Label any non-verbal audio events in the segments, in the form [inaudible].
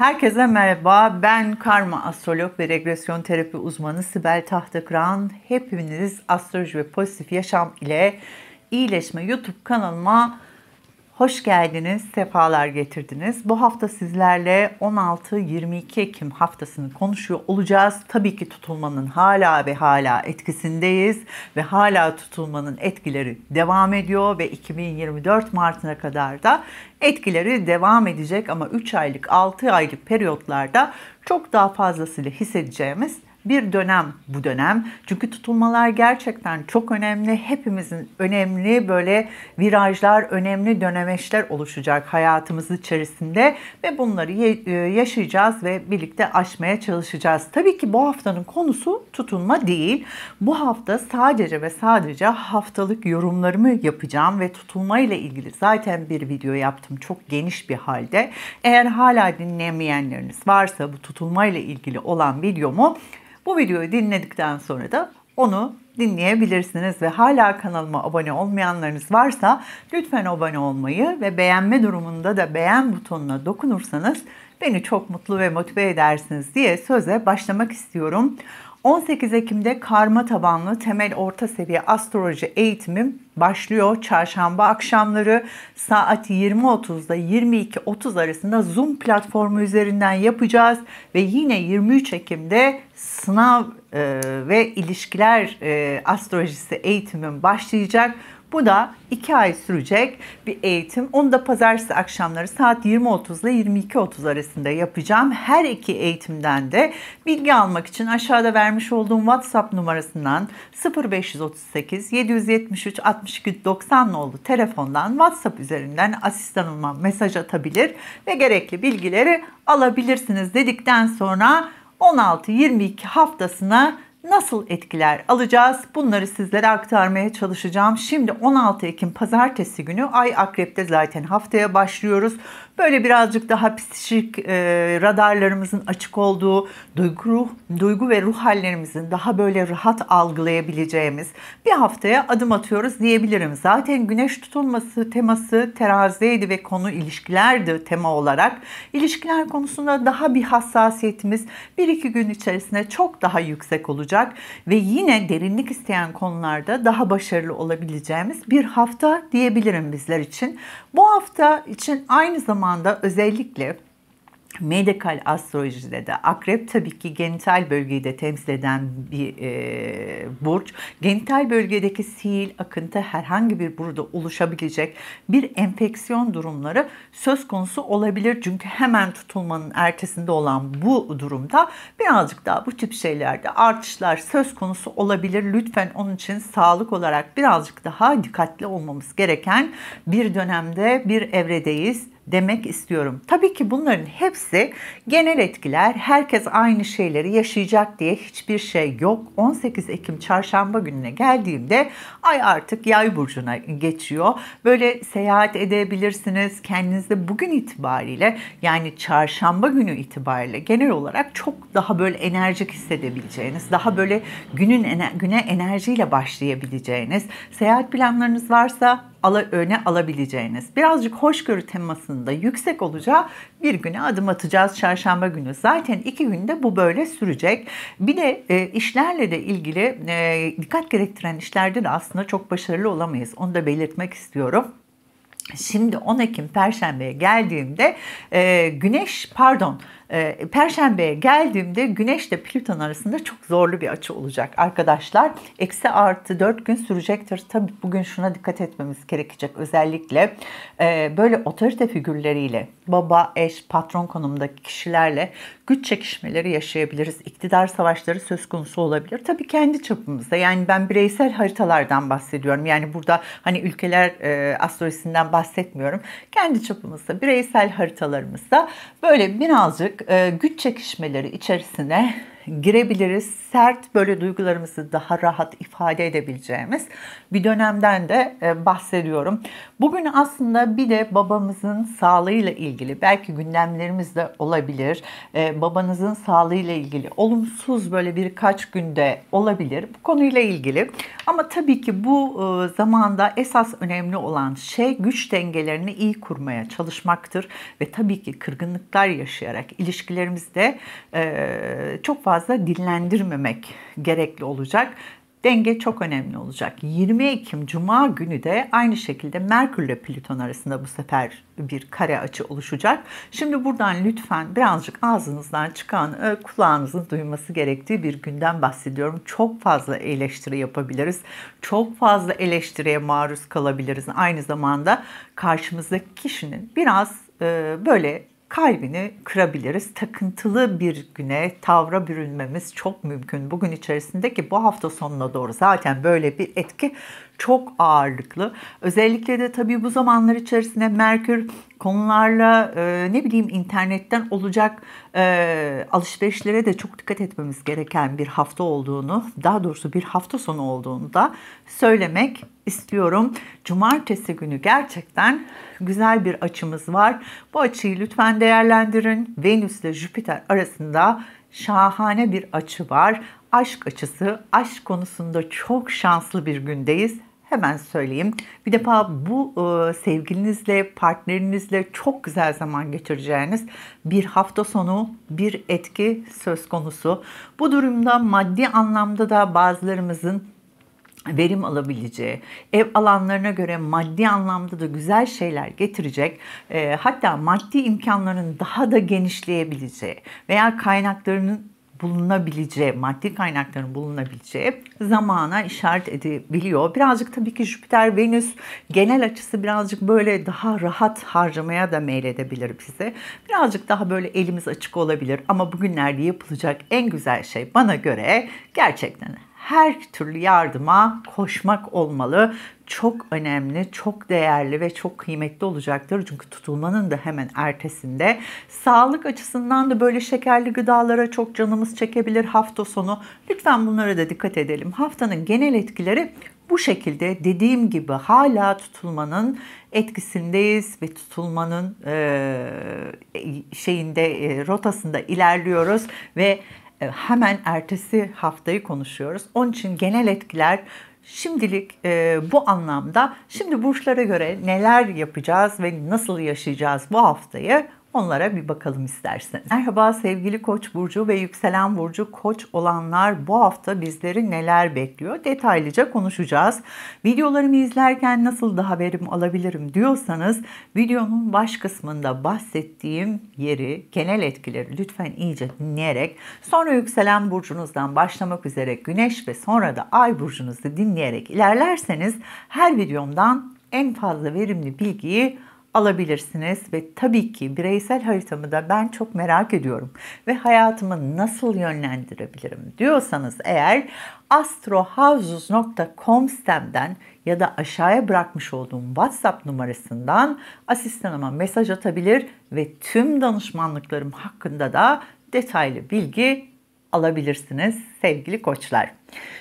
Herkese merhaba. Ben karma astrolog ve regresyon terapi uzmanı Sibel Tahtakıran. Hepiniz astroloji ve pozitif yaşam ile iyileşme YouTube kanalıma Hoş geldiniz, sefalar getirdiniz. Bu hafta sizlerle 16-22 Ekim haftasını konuşuyor olacağız. Tabii ki tutulmanın hala ve hala etkisindeyiz ve hala tutulmanın etkileri devam ediyor ve 2024 Mart'ına kadar da etkileri devam edecek ama 3 aylık 6 aylık periyotlarda çok daha fazlasıyla hissedeceğimiz bir dönem bu dönem. Çünkü tutulmalar gerçekten çok önemli. Hepimizin önemli böyle virajlar, önemli dönemeçler oluşacak hayatımız içerisinde ve bunları e, yaşayacağız ve birlikte aşmaya çalışacağız. Tabii ki bu haftanın konusu tutulma değil. Bu hafta sadece ve sadece haftalık yorumlarımı yapacağım ve tutulma ile ilgili zaten bir video yaptım çok geniş bir halde. Eğer hala dinlemeyenleriniz varsa bu tutulma ile ilgili olan videomu bu videoyu dinledikten sonra da onu dinleyebilirsiniz ve hala kanalıma abone olmayanlarınız varsa lütfen abone olmayı ve beğenme durumunda da beğen butonuna dokunursanız beni çok mutlu ve motive edersiniz diye söze başlamak istiyorum. 18 Ekim'de karma tabanlı temel orta seviye astroloji eğitimim başlıyor. Çarşamba akşamları saat 20.30'da 22.30 arasında Zoom platformu üzerinden yapacağız. Ve yine 23 Ekim'de sınav e, ve ilişkiler e, astrolojisi eğitimim başlayacak. Bu da 2 ay sürecek bir eğitim. Onu da pazartesi akşamları saat 20.30 ile 22.30 arasında yapacağım. Her iki eğitimden de bilgi almak için aşağıda vermiş olduğum WhatsApp numarasından 0538 773 62 90 nolu telefondan WhatsApp üzerinden asistanıma mesaj atabilir ve gerekli bilgileri alabilirsiniz dedikten sonra 16-22 haftasına nasıl etkiler alacağız? Bunları sizlere aktarmaya çalışacağım. Şimdi 16 Ekim pazartesi günü Ay Akrep'te zaten haftaya başlıyoruz. Böyle birazcık daha psikik e, radarlarımızın açık olduğu, duygu, ruh, duygu ve ruh hallerimizin daha böyle rahat algılayabileceğimiz bir haftaya adım atıyoruz diyebilirim. Zaten güneş tutulması teması teraziydi ve konu ilişkilerdi tema olarak. İlişkiler konusunda daha bir hassasiyetimiz bir iki gün içerisinde çok daha yüksek olacak ve yine derinlik isteyen konularda daha başarılı olabileceğimiz bir hafta diyebilirim bizler için. Bu hafta için aynı zamanda anda özellikle medikal astrolojide de akrep tabii ki genital bölgeyi de temsil eden bir e, burç. Genital bölgedeki sihir, akıntı herhangi bir burada oluşabilecek bir enfeksiyon durumları söz konusu olabilir. Çünkü hemen tutulmanın ertesinde olan bu durumda birazcık daha bu tip şeylerde artışlar söz konusu olabilir. Lütfen onun için sağlık olarak birazcık daha dikkatli olmamız gereken bir dönemde bir evredeyiz demek istiyorum. Tabii ki bunların hepsi genel etkiler. Herkes aynı şeyleri yaşayacak diye hiçbir şey yok. 18 Ekim çarşamba gününe geldiğimde ay artık yay burcuna geçiyor. Böyle seyahat edebilirsiniz. Kendinizde bugün itibariyle yani çarşamba günü itibariyle genel olarak çok daha böyle enerjik hissedebileceğiniz, daha böyle günün güne enerjiyle başlayabileceğiniz, seyahat planlarınız varsa ala, öne alabileceğiniz, birazcık hoşgörü temasında yüksek olacağı bir güne adım atacağız çarşamba günü. Zaten iki günde bu böyle sürecek. Bir de e, işlerle de ilgili e, dikkat gerektiren işlerde de aslında çok başarılı olamayız. Onu da belirtmek istiyorum. Şimdi 10 Ekim Perşembe'ye geldiğimde e, Güneş pardon e, ee, Perşembeye geldiğimde Güneş ile Plüton arasında çok zorlu bir açı olacak arkadaşlar. Eksi artı 4 gün sürecektir. Tabii bugün şuna dikkat etmemiz gerekecek özellikle. E, böyle otorite figürleriyle, baba, eş, patron konumdaki kişilerle güç çekişmeleri yaşayabiliriz. İktidar savaşları söz konusu olabilir. Tabii kendi çapımızda yani ben bireysel haritalardan bahsediyorum. Yani burada hani ülkeler e, astrolojisinden bahsetmiyorum. Kendi çapımızda bireysel haritalarımızda böyle birazcık e, güç çekişmeleri içerisine girebiliriz. Sert böyle duygularımızı daha rahat ifade edebileceğimiz bir dönemden de e, bahsediyorum. Bugün aslında bir de babamızın sağlığıyla ilgili belki gündemlerimiz de olabilir. E, babanızın sağlığıyla ilgili olumsuz böyle birkaç günde olabilir bu konuyla ilgili. Ama tabii ki bu e, zamanda esas önemli olan şey güç dengelerini iyi kurmaya çalışmaktır. Ve tabii ki kırgınlıklar yaşayarak ilişkilerimizde çok fazla fazla dillendirmemek gerekli olacak. Denge çok önemli olacak. 20 Ekim Cuma günü de aynı şekilde Merkür ile Plüton arasında bu sefer bir kare açı oluşacak. Şimdi buradan lütfen birazcık ağzınızdan çıkan e, kulağınızın duyması gerektiği bir günden bahsediyorum. Çok fazla eleştiri yapabiliriz. Çok fazla eleştiriye maruz kalabiliriz. Aynı zamanda karşımızdaki kişinin biraz e, böyle kalbini kırabiliriz. Takıntılı bir güne tavra bürünmemiz çok mümkün. Bugün içerisindeki bu hafta sonuna doğru zaten böyle bir etki çok ağırlıklı. Özellikle de tabii bu zamanlar içerisinde Merkür konularla e, ne bileyim internetten olacak e, alışverişlere de çok dikkat etmemiz gereken bir hafta olduğunu, daha doğrusu bir hafta sonu olduğunu da söylemek istiyorum. Cumartesi günü gerçekten güzel bir açımız var. Bu açıyı lütfen değerlendirin. Venüs ile Jüpiter arasında şahane bir açı var. Aşk açısı, aşk konusunda çok şanslı bir gündeyiz hemen söyleyeyim. Bir defa bu e, sevgilinizle, partnerinizle çok güzel zaman geçireceğiniz bir hafta sonu bir etki söz konusu. Bu durumda maddi anlamda da bazılarımızın verim alabileceği, ev alanlarına göre maddi anlamda da güzel şeyler getirecek, e, hatta maddi imkanların daha da genişleyebileceği veya kaynaklarının bulunabileceği, maddi kaynakların bulunabileceği zamana işaret edebiliyor. Birazcık tabii ki Jüpiter, Venüs genel açısı birazcık böyle daha rahat harcamaya da meyledebilir bize. Birazcık daha böyle elimiz açık olabilir ama bugünlerde yapılacak en güzel şey bana göre gerçekten her türlü yardıma koşmak olmalı. Çok önemli, çok değerli ve çok kıymetli olacaktır. Çünkü tutulmanın da hemen ertesinde. Sağlık açısından da böyle şekerli gıdalara çok canımız çekebilir hafta sonu. Lütfen bunlara da dikkat edelim. Haftanın genel etkileri bu şekilde dediğim gibi hala tutulmanın etkisindeyiz ve tutulmanın e, şeyinde e, rotasında ilerliyoruz ve e, hemen ertesi haftayı konuşuyoruz. Onun için genel etkiler şimdilik e, bu anlamda. Şimdi burçlara göre neler yapacağız ve nasıl yaşayacağız bu haftayı Onlara bir bakalım isterseniz. Merhaba sevgili Koç burcu ve yükselen burcu Koç olanlar bu hafta bizleri neler bekliyor? Detaylıca konuşacağız. Videolarımı izlerken nasıl daha verim alabilirim diyorsanız videonun baş kısmında bahsettiğim yeri, genel etkileri lütfen iyice dinleyerek sonra yükselen burcunuzdan başlamak üzere Güneş ve sonra da Ay burcunuzu dinleyerek ilerlerseniz her videomdan en fazla verimli bilgiyi alabilirsiniz ve tabii ki bireysel haritamı da ben çok merak ediyorum ve hayatımı nasıl yönlendirebilirim diyorsanız eğer astrohouses.com sitemden ya da aşağıya bırakmış olduğum WhatsApp numarasından asistanıma mesaj atabilir ve tüm danışmanlıklarım hakkında da detaylı bilgi alabilirsiniz sevgili koçlar.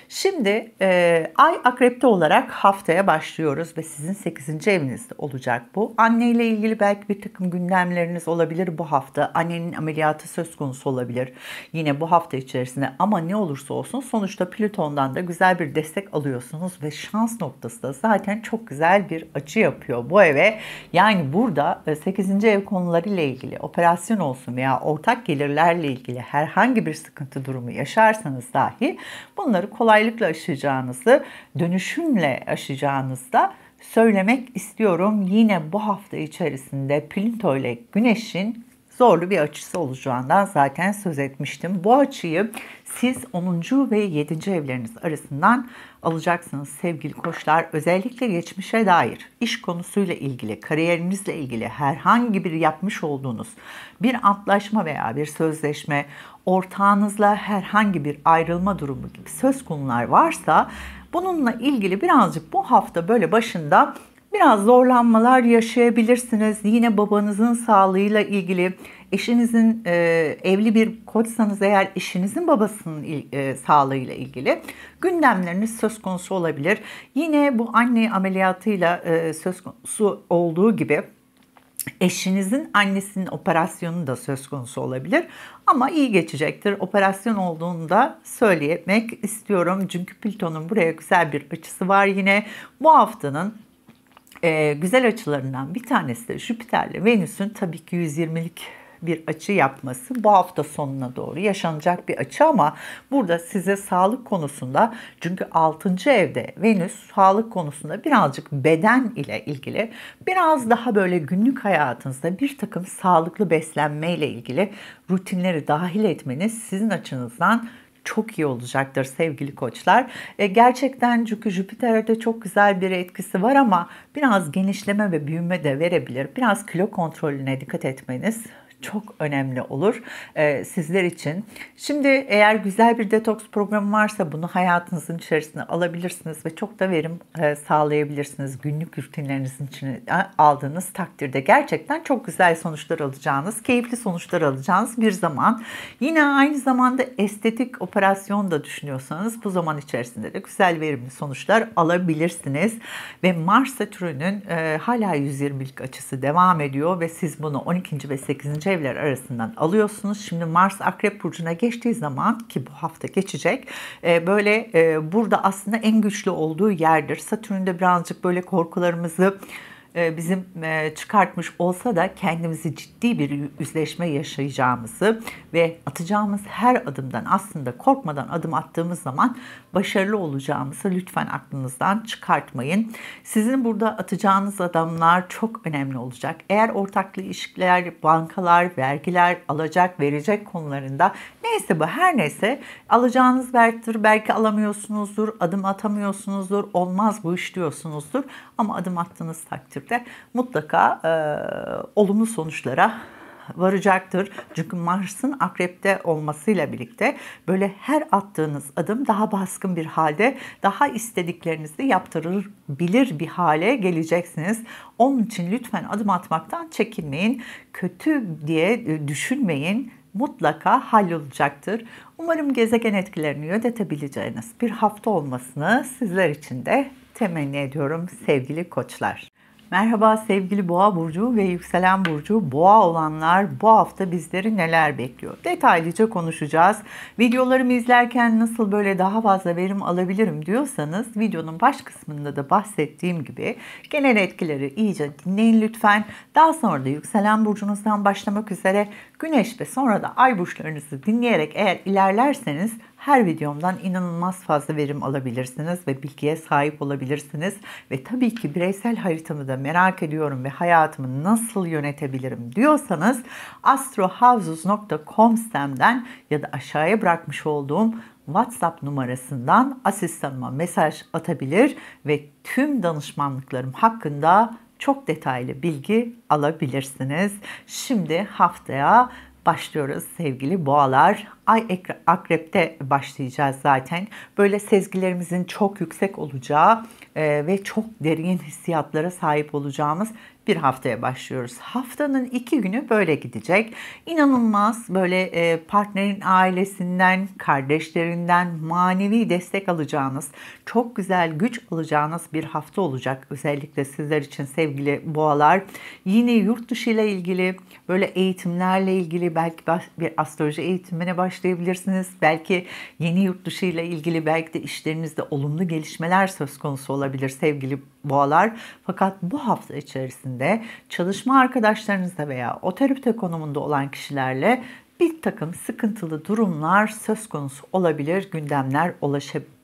Şimdi e, ay akrepte olarak haftaya başlıyoruz ve sizin 8. evinizde olacak bu. Anne ile ilgili belki bir takım gündemleriniz olabilir bu hafta. Annenin ameliyatı söz konusu olabilir yine bu hafta içerisinde ama ne olursa olsun sonuçta Plüton'dan da güzel bir destek alıyorsunuz ve şans noktası da zaten çok güzel bir açı yapıyor bu eve. Yani burada 8. E, ev konuları ile ilgili operasyon olsun veya ortak gelirlerle ilgili herhangi bir sıkıntı durumu yaşarsanız dahi bunları kolaylıkla aşacağınızı, dönüşümle aşacağınızda söylemek istiyorum. Yine bu hafta içerisinde Plinto ile Güneş'in zorlu bir açısı olacağından zaten söz etmiştim. Bu açıyı siz 10. ve 7. evleriniz arasından alacaksınız sevgili koçlar. Özellikle geçmişe dair iş konusuyla ilgili, kariyerinizle ilgili herhangi bir yapmış olduğunuz bir antlaşma veya bir sözleşme, ortağınızla herhangi bir ayrılma durumu gibi söz konular varsa bununla ilgili birazcık bu hafta böyle başında Biraz zorlanmalar yaşayabilirsiniz. Yine babanızın sağlığıyla ilgili, eşinizin e, evli bir koçsanız eğer eşinizin babasının e, sağlığıyla ilgili gündemleriniz söz konusu olabilir. Yine bu anne ameliyatıyla e, söz konusu olduğu gibi Eşinizin annesinin operasyonu da söz konusu olabilir ama iyi geçecektir. Operasyon olduğunda söyleyemek istiyorum. Çünkü Plüton'un buraya güzel bir açısı var yine. Bu haftanın e, güzel açılarından bir tanesi de Jüpiter'le Venüs'ün tabii ki 120'lik bir açı yapması bu hafta sonuna doğru yaşanacak bir açı ama burada size sağlık konusunda çünkü 6. evde Venüs sağlık konusunda birazcık beden ile ilgili biraz daha böyle günlük hayatınızda bir takım sağlıklı beslenme ile ilgili rutinleri dahil etmeniz sizin açınızdan çok iyi olacaktır sevgili koçlar. E, gerçekten çünkü Jüpiter'e de çok güzel bir etkisi var ama biraz genişleme ve büyüme de verebilir. Biraz kilo kontrolüne dikkat etmeniz çok önemli olur e, sizler için. Şimdi eğer güzel bir detoks programı varsa bunu hayatınızın içerisine alabilirsiniz ve çok da verim e, sağlayabilirsiniz. Günlük rutinlerinizin içine aldığınız takdirde gerçekten çok güzel sonuçlar alacağınız, keyifli sonuçlar alacağınız bir zaman. Yine aynı zamanda estetik operasyon da düşünüyorsanız bu zaman içerisinde de güzel verimli sonuçlar alabilirsiniz. Ve Mars Satürn'ün e, hala 120'lik açısı devam ediyor ve siz bunu 12. ve 8 evler arasından alıyorsunuz. Şimdi Mars Akrep Burcu'na geçtiği zaman ki bu hafta geçecek e, böyle e, burada aslında en güçlü olduğu yerdir. Satürn'de birazcık böyle korkularımızı e, bizim e, çıkartmış olsa da kendimizi ciddi bir yüzleşme yaşayacağımızı ve atacağımız her adımdan aslında korkmadan adım attığımız zaman başarılı olacağımızı lütfen aklınızdan çıkartmayın. Sizin burada atacağınız adamlar çok önemli olacak. Eğer ortaklı ilişkiler, bankalar, vergiler, alacak, verecek konularında neyse bu her neyse alacağınız vergidir. Belki alamıyorsunuzdur, adım atamıyorsunuzdur, olmaz bu iş diyorsunuzdur ama adım attığınız takdirde takdirde mutlaka e, olumlu sonuçlara varacaktır. Çünkü Mars'ın akrepte olmasıyla birlikte böyle her attığınız adım daha baskın bir halde, daha istediklerinizi yaptırılabilir bir hale geleceksiniz. Onun için lütfen adım atmaktan çekinmeyin. Kötü diye e, düşünmeyin mutlaka hallolacaktır. Umarım gezegen etkilerini yönetebileceğiniz bir hafta olmasını sizler için de temenni ediyorum sevgili koçlar. Merhaba sevgili Boğa burcu ve yükselen burcu Boğa olanlar bu hafta bizleri neler bekliyor? Detaylıca konuşacağız. Videolarımı izlerken nasıl böyle daha fazla verim alabilirim diyorsanız videonun baş kısmında da bahsettiğim gibi genel etkileri iyice dinleyin lütfen. Daha sonra da yükselen burcunuzdan başlamak üzere Güneş ve sonra da Ay burçlarınızı dinleyerek eğer ilerlerseniz her videomdan inanılmaz fazla verim alabilirsiniz ve bilgiye sahip olabilirsiniz. Ve tabii ki bireysel haritamı da merak ediyorum ve hayatımı nasıl yönetebilirim diyorsanız astrohavzus.com sitemden ya da aşağıya bırakmış olduğum WhatsApp numarasından asistanıma mesaj atabilir ve tüm danışmanlıklarım hakkında çok detaylı bilgi alabilirsiniz. Şimdi haftaya başlıyoruz sevgili boğalar. Ay akrepte başlayacağız zaten. Böyle sezgilerimizin çok yüksek olacağı ve çok derin hissiyatlara sahip olacağımız bir haftaya başlıyoruz. Haftanın iki günü böyle gidecek. İnanılmaz böyle e, partnerin ailesinden, kardeşlerinden manevi destek alacağınız, çok güzel güç alacağınız bir hafta olacak. Özellikle sizler için sevgili boğalar. Yine yurt dışı ile ilgili böyle eğitimlerle ilgili belki bir astroloji eğitimine başlayabilirsiniz. Belki yeni yurt dışı ile ilgili belki de işlerinizde olumlu gelişmeler söz konusu olabilir sevgili boğalar fakat bu hafta içerisinde çalışma arkadaşlarınızla veya otorite konumunda olan kişilerle bir takım sıkıntılı durumlar söz konusu olabilir, gündemler ulaşabilir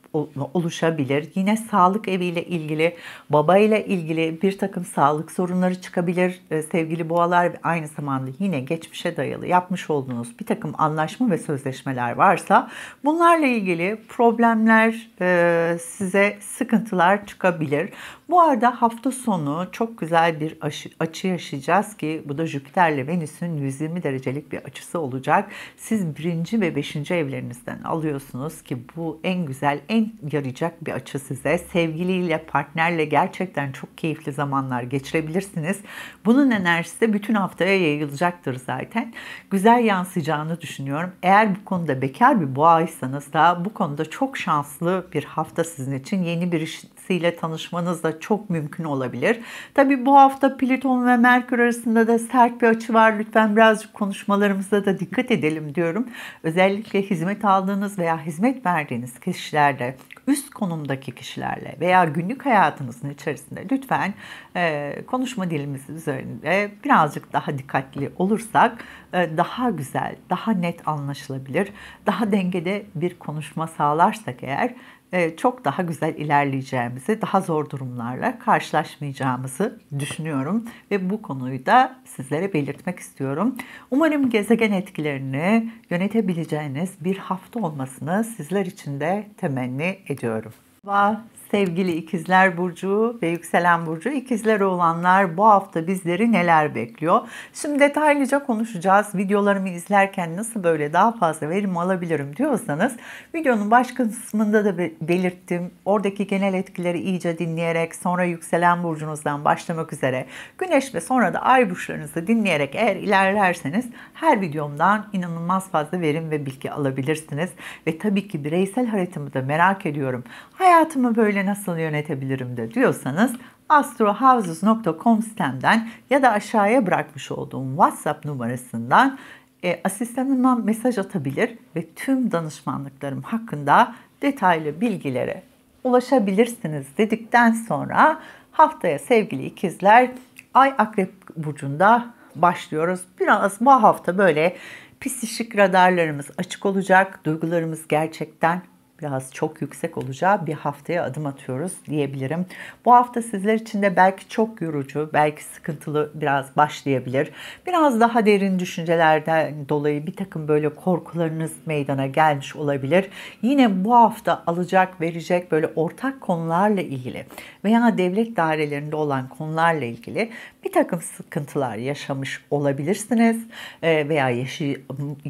oluşabilir. Yine sağlık eviyle ilgili, babayla ilgili bir takım sağlık sorunları çıkabilir. E, sevgili boğalar aynı zamanda yine geçmişe dayalı yapmış olduğunuz bir takım anlaşma ve sözleşmeler varsa bunlarla ilgili problemler e, size sıkıntılar çıkabilir. Bu arada hafta sonu çok güzel bir açı yaşayacağız ki bu da Jüpiter'le Venüs'ün 120 derecelik bir açısı olacak. Siz birinci ve beşinci evlerinizden alıyorsunuz ki bu en güzel, en yarayacak bir açı size. Sevgiliyle, partnerle gerçekten çok keyifli zamanlar geçirebilirsiniz. Bunun enerjisi de bütün haftaya yayılacaktır zaten. Güzel yansıyacağını düşünüyorum. Eğer bu konuda bekar bir boğaysanız da bu konuda çok şanslı bir hafta sizin için. Yeni bir iş ile tanışmanız da çok mümkün olabilir. Tabi bu hafta Plüton ve Merkür arasında da sert bir açı var. Lütfen birazcık konuşmalarımıza da dikkat edelim diyorum. Özellikle hizmet aldığınız veya hizmet verdiğiniz kişilerle üst konumdaki kişilerle veya günlük hayatınızın içerisinde lütfen e, konuşma dilimiz üzerinde birazcık daha dikkatli olursak e, daha güzel, daha net anlaşılabilir, daha dengede bir konuşma sağlarsak eğer e, çok daha güzel ilerleyeceğimizi, daha zor durumlarla karşılaşmayacağımızı düşünüyorum ve bu konuyu da sizlere belirtmek istiyorum. Umarım gezegen etkilerini yönetebileceğiniz bir hafta olmasını sizler için de temenni ediyorum. Merhaba sevgili ikizler burcu ve yükselen burcu ikizler olanlar bu hafta bizleri neler bekliyor? Şimdi detaylıca konuşacağız. Videolarımı izlerken nasıl böyle daha fazla verim alabilirim diyorsanız videonun baş kısmında da belirttim. Oradaki genel etkileri iyice dinleyerek sonra yükselen burcunuzdan başlamak üzere güneş ve sonra da ay burçlarınızı dinleyerek eğer ilerlerseniz her videomdan inanılmaz fazla verim ve bilgi alabilirsiniz. Ve tabii ki bireysel haritamı da merak ediyorum. Hayat hayatımı böyle nasıl yönetebilirim de diyorsanız astrohouses.com sitemden ya da aşağıya bırakmış olduğum WhatsApp numarasından e, asistanıma mesaj atabilir ve tüm danışmanlıklarım hakkında detaylı bilgilere ulaşabilirsiniz dedikten sonra haftaya sevgili ikizler Ay Akrep Burcu'nda başlıyoruz. Biraz bu hafta böyle psişik radarlarımız açık olacak. Duygularımız gerçekten biraz çok yüksek olacağı bir haftaya adım atıyoruz diyebilirim. Bu hafta sizler için de belki çok yorucu, belki sıkıntılı biraz başlayabilir. Biraz daha derin düşüncelerden dolayı bir takım böyle korkularınız meydana gelmiş olabilir. Yine bu hafta alacak, verecek böyle ortak konularla ilgili veya devlet dairelerinde olan konularla ilgili bir takım sıkıntılar yaşamış olabilirsiniz e, veya yaşay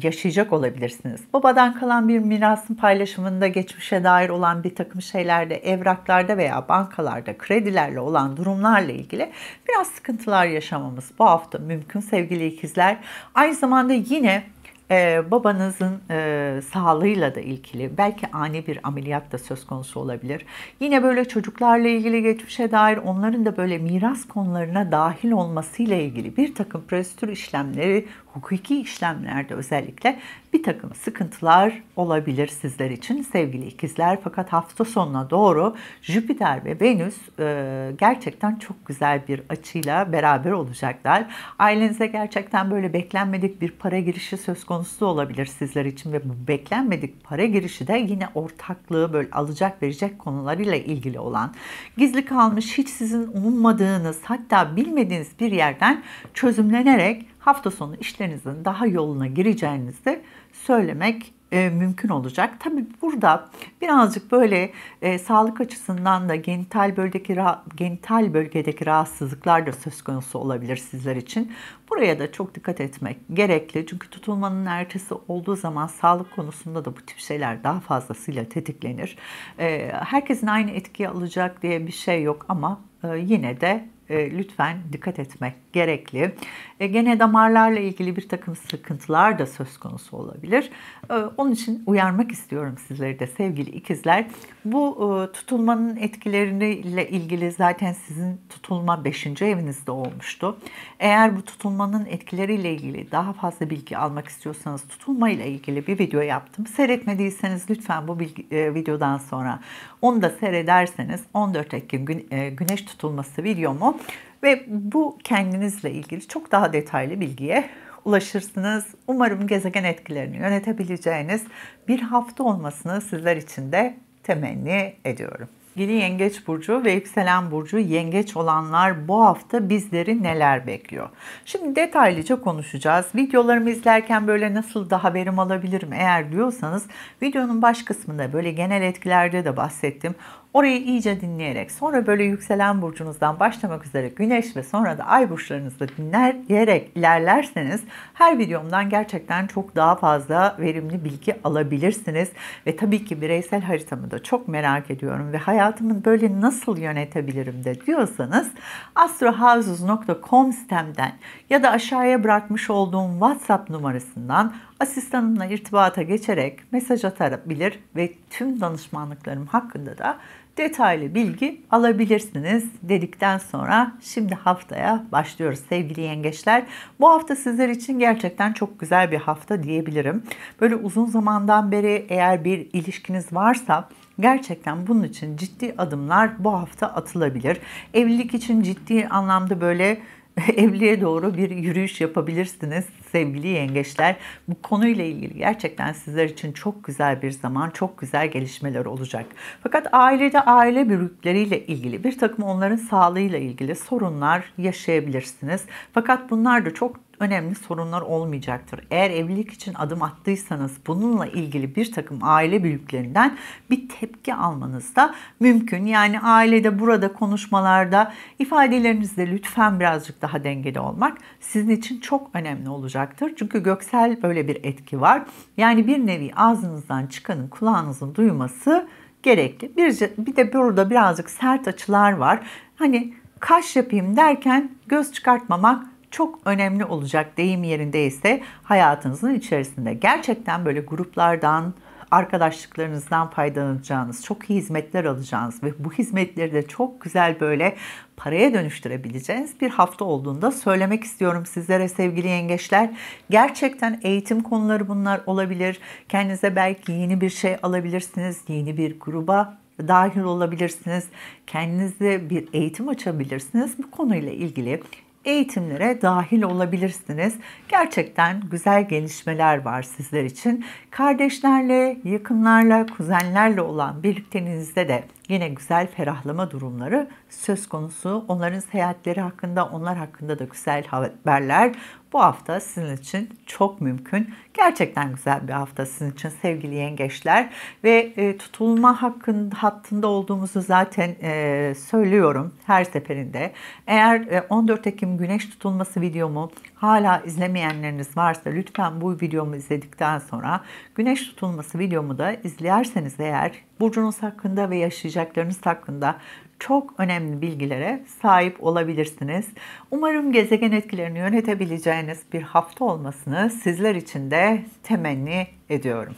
yaşayacak olabilirsiniz. Babadan kalan bir mirasın paylaşımında geçmişe dair olan bir takım şeylerde, evraklarda veya bankalarda kredilerle olan durumlarla ilgili biraz sıkıntılar yaşamamız bu hafta mümkün sevgili ikizler. Aynı zamanda yine ee, babanızın e, sağlığıyla da ilgili belki ani bir ameliyat da söz konusu olabilir. Yine böyle çocuklarla ilgili geçmişe dair onların da böyle miras konularına dahil olmasıyla ilgili bir takım prosedür işlemleri hukuki işlemlerde özellikle bir takım sıkıntılar olabilir sizler için sevgili ikizler. Fakat hafta sonuna doğru Jüpiter ve Venüs e, gerçekten çok güzel bir açıyla beraber olacaklar. Ailenize gerçekten böyle beklenmedik bir para girişi söz konusu olabilir sizler için ve bu beklenmedik para girişi de yine ortaklığı böyle alacak verecek konularıyla ilgili olan gizli kalmış hiç sizin ummadığınız hatta bilmediğiniz bir yerden çözümlenerek hafta sonu işlerinizin daha yoluna gireceğinizi söylemek e, mümkün olacak. Tabi burada birazcık böyle e, sağlık açısından da genital bölgedeki genital bölgedeki rahatsızlıklar da söz konusu olabilir sizler için. Buraya da çok dikkat etmek gerekli. Çünkü tutulmanın ertesi olduğu zaman sağlık konusunda da bu tip şeyler daha fazlasıyla tetiklenir. E, herkesin aynı etkiyi alacak diye bir şey yok ama e, yine de e, lütfen dikkat etmek gerekli. E, gene damarlarla ilgili bir takım sıkıntılar da söz konusu olabilir. E, onun için uyarmak istiyorum sizleri de sevgili ikizler. Bu e, tutulmanın etkileriyle ilgili zaten sizin tutulma 5. evinizde olmuştu. Eğer bu tutulmanın etkileriyle ilgili daha fazla bilgi almak istiyorsanız tutulma ile ilgili bir video yaptım. Seyretmediyseniz lütfen bu bilgi, e, videodan sonra onu da seyrederseniz 14 Ekim gün, e, güneş tutulması videomu ve bu kendinizle ilgili çok daha detaylı bilgiye ulaşırsınız. Umarım gezegen etkilerini yönetebileceğiniz bir hafta olmasını sizler için de temenni ediyorum. Yeni Yengeç Burcu ve Yükselen Burcu Yengeç olanlar bu hafta bizleri neler bekliyor? Şimdi detaylıca konuşacağız. Videolarımı izlerken böyle nasıl da haberim alabilirim eğer diyorsanız videonun baş kısmında böyle genel etkilerde de bahsettim. Orayı iyice dinleyerek sonra böyle yükselen burcunuzdan başlamak üzere güneş ve sonra da ay burçlarınızı dinleyerek ilerlerseniz her videomdan gerçekten çok daha fazla verimli bilgi alabilirsiniz. Ve tabii ki bireysel haritamı da çok merak ediyorum ve hayatımı böyle nasıl yönetebilirim de diyorsanız astrohouses.com sitemden ya da aşağıya bırakmış olduğum WhatsApp numarasından asistanımla irtibata geçerek mesaj atabilir ve tüm danışmanlıklarım hakkında da detaylı bilgi alabilirsiniz dedikten sonra şimdi haftaya başlıyoruz sevgili yengeçler. Bu hafta sizler için gerçekten çok güzel bir hafta diyebilirim. Böyle uzun zamandan beri eğer bir ilişkiniz varsa gerçekten bunun için ciddi adımlar bu hafta atılabilir. Evlilik için ciddi anlamda böyle [laughs] Evliye doğru bir yürüyüş yapabilirsiniz sevgili yengeçler. Bu konuyla ilgili gerçekten sizler için çok güzel bir zaman, çok güzel gelişmeler olacak. Fakat ailede aile büyükleriyle ilgili bir takım onların sağlığıyla ilgili sorunlar yaşayabilirsiniz. Fakat bunlar da çok önemli sorunlar olmayacaktır. Eğer evlilik için adım attıysanız bununla ilgili bir takım aile büyüklerinden bir tepki almanız da mümkün. Yani ailede burada konuşmalarda ifadelerinizde lütfen birazcık daha dengeli olmak sizin için çok önemli olacaktır. Çünkü göksel böyle bir etki var. Yani bir nevi ağzınızdan çıkanın kulağınızın duyması gerekli. Bir, bir de burada birazcık sert açılar var. Hani kaş yapayım derken göz çıkartmamak çok önemli olacak deyim yerinde ise hayatınızın içerisinde. Gerçekten böyle gruplardan, arkadaşlıklarınızdan faydalanacağınız, çok iyi hizmetler alacağınız ve bu hizmetleri de çok güzel böyle paraya dönüştürebileceğiniz bir hafta olduğunda söylemek istiyorum sizlere sevgili yengeçler. Gerçekten eğitim konuları bunlar olabilir. Kendinize belki yeni bir şey alabilirsiniz, yeni bir gruba dahil olabilirsiniz. Kendinize bir eğitim açabilirsiniz. Bu konuyla ilgili eğitimlere dahil olabilirsiniz. Gerçekten güzel gelişmeler var sizler için. Kardeşlerle, yakınlarla, kuzenlerle olan birlikteliğinizde de yine güzel ferahlama durumları söz konusu. Onların seyahatleri hakkında, onlar hakkında da güzel haberler, bu hafta sizin için çok mümkün. Gerçekten güzel bir hafta sizin için sevgili yengeçler. Ve e, tutulma hakkın, hattında olduğumuzu zaten e, söylüyorum her seferinde. Eğer e, 14 Ekim güneş tutulması videomu hala izlemeyenleriniz varsa lütfen bu videomu izledikten sonra güneş tutulması videomu da izlerseniz eğer burcunuz hakkında ve yaşayacaklarınız hakkında çok önemli bilgilere sahip olabilirsiniz. Umarım gezegen etkilerini yönetebileceğiniz bir hafta olmasını sizler için de temenni ediyorum.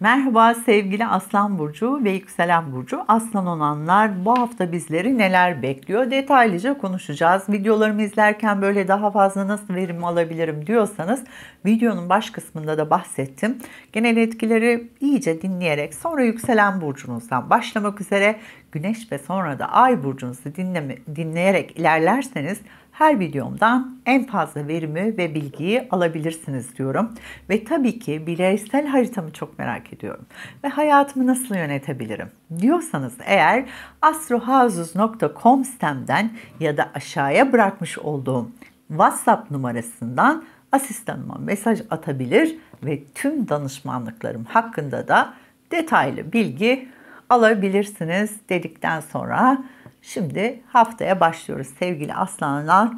Merhaba sevgili Aslan Burcu ve Yükselen Burcu. Aslan olanlar bu hafta bizleri neler bekliyor detaylıca konuşacağız. Videolarımı izlerken böyle daha fazla nasıl verim alabilirim diyorsanız videonun baş kısmında da bahsettim. Genel etkileri iyice dinleyerek sonra Yükselen Burcu'nuzdan başlamak üzere Güneş ve sonra da Ay Burcu'nuzu dinleme, dinleyerek ilerlerseniz her videomdan en fazla verimi ve bilgiyi alabilirsiniz diyorum. Ve tabii ki bireysel haritamı çok merak ediyorum. Ve hayatımı nasıl yönetebilirim diyorsanız eğer astrohouses.com sitemden ya da aşağıya bırakmış olduğum WhatsApp numarasından asistanıma mesaj atabilir ve tüm danışmanlıklarım hakkında da detaylı bilgi alabilirsiniz dedikten sonra Şimdi haftaya başlıyoruz sevgili aslanlar.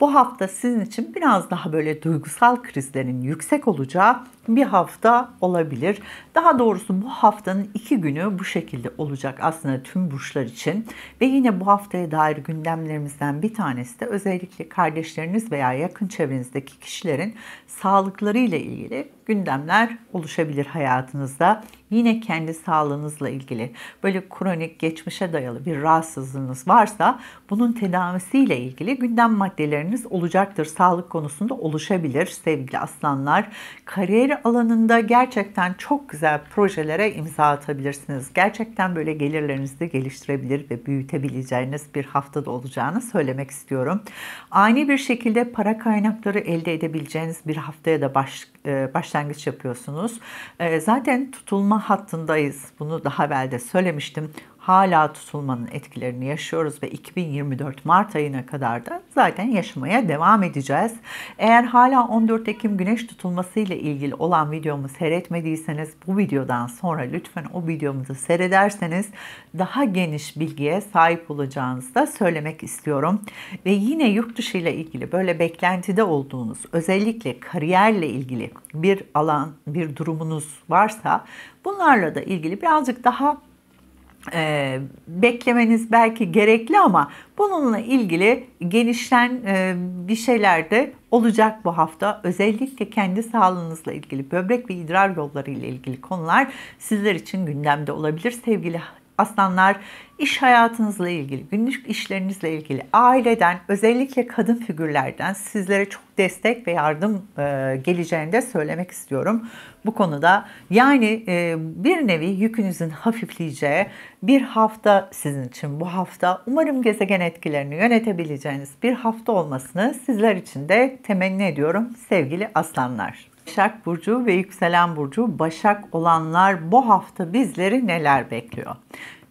Bu hafta sizin için biraz daha böyle duygusal krizlerin yüksek olacağı bir hafta olabilir. Daha doğrusu bu haftanın iki günü bu şekilde olacak aslında tüm burçlar için. Ve yine bu haftaya dair gündemlerimizden bir tanesi de özellikle kardeşleriniz veya yakın çevrenizdeki kişilerin sağlıkları ile ilgili gündemler oluşabilir hayatınızda. Yine kendi sağlığınızla ilgili böyle kronik geçmişe dayalı bir rahatsızlığınız varsa bunun tedavisiyle ilgili gündem maddeleriniz olacaktır. Sağlık konusunda oluşabilir sevgili aslanlar. Kariyer alanında gerçekten çok güzel projelere imza atabilirsiniz. Gerçekten böyle gelirlerinizi de geliştirebilir ve büyütebileceğiniz bir haftada olacağını söylemek istiyorum. Ani bir şekilde para kaynakları elde edebileceğiniz bir haftaya da baş, e, başlangıç yapıyorsunuz. E, zaten tutulma hattındayız. Bunu daha evvel de söylemiştim hala tutulmanın etkilerini yaşıyoruz ve 2024 Mart ayına kadar da zaten yaşamaya devam edeceğiz. Eğer hala 14 Ekim güneş tutulması ile ilgili olan videomu seyretmediyseniz bu videodan sonra lütfen o videomuzu seyrederseniz daha geniş bilgiye sahip olacağınızı da söylemek istiyorum. Ve yine yurt dışı ile ilgili böyle beklentide olduğunuz özellikle kariyerle ilgili bir alan, bir durumunuz varsa bunlarla da ilgili birazcık daha e, beklemeniz belki gerekli ama bununla ilgili genişlen e, bir şeyler de olacak bu hafta. Özellikle kendi sağlığınızla ilgili böbrek ve idrar yolları ile ilgili konular sizler için gündemde olabilir sevgili Aslanlar iş hayatınızla ilgili, günlük işlerinizle ilgili aileden özellikle kadın figürlerden sizlere çok destek ve yardım e, geleceğini de söylemek istiyorum. Bu konuda yani e, bir nevi yükünüzün hafifleyeceği bir hafta sizin için bu hafta umarım gezegen etkilerini yönetebileceğiniz bir hafta olmasını sizler için de temenni ediyorum sevgili aslanlar. Başak Burcu ve Yükselen Burcu Başak olanlar bu hafta bizleri neler bekliyor?